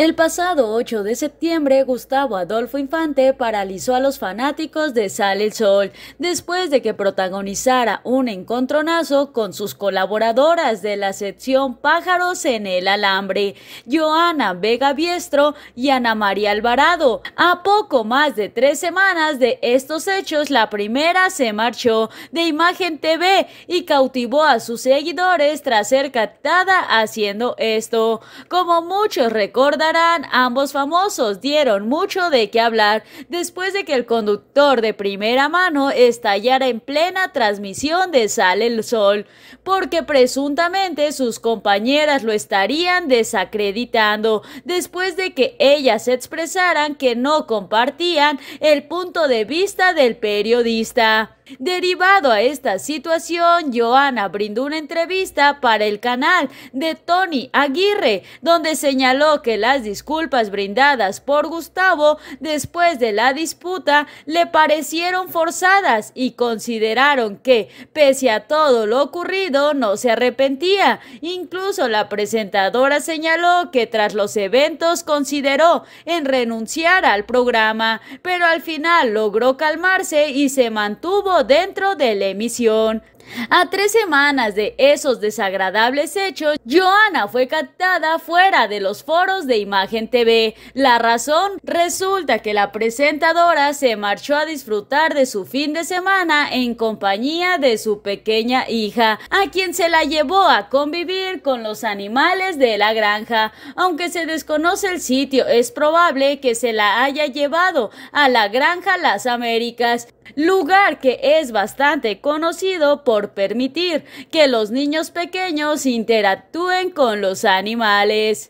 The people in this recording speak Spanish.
El pasado 8 de septiembre, Gustavo Adolfo Infante paralizó a los fanáticos de Sale el Sol, después de que protagonizara un encontronazo con sus colaboradoras de la sección Pájaros en el Alambre, Joana Vega Biestro y Ana María Alvarado. A poco más de tres semanas de estos hechos, la primera se marchó de Imagen TV y cautivó a sus seguidores tras ser captada haciendo esto. Como muchos recordan, ambos famosos dieron mucho de qué hablar después de que el conductor de primera mano estallara en plena transmisión de Sale el Sol, porque presuntamente sus compañeras lo estarían desacreditando después de que ellas expresaran que no compartían el punto de vista del periodista. Derivado a esta situación, Joana brindó una entrevista para el canal de Tony Aguirre, donde señaló que las disculpas brindadas por Gustavo después de la disputa le parecieron forzadas y consideraron que, pese a todo lo ocurrido, no se arrepentía. Incluso la presentadora señaló que tras los eventos consideró en renunciar al programa, pero al final logró calmarse y se mantuvo dentro de la emisión. A tres semanas de esos desagradables hechos, Joana fue captada fuera de los foros de Imagen TV. La razón resulta que la presentadora se marchó a disfrutar de su fin de semana en compañía de su pequeña hija, a quien se la llevó a convivir con los animales de la granja. Aunque se desconoce el sitio, es probable que se la haya llevado a la granja Las Américas, lugar que es bastante conocido por por permitir que los niños pequeños interactúen con los animales.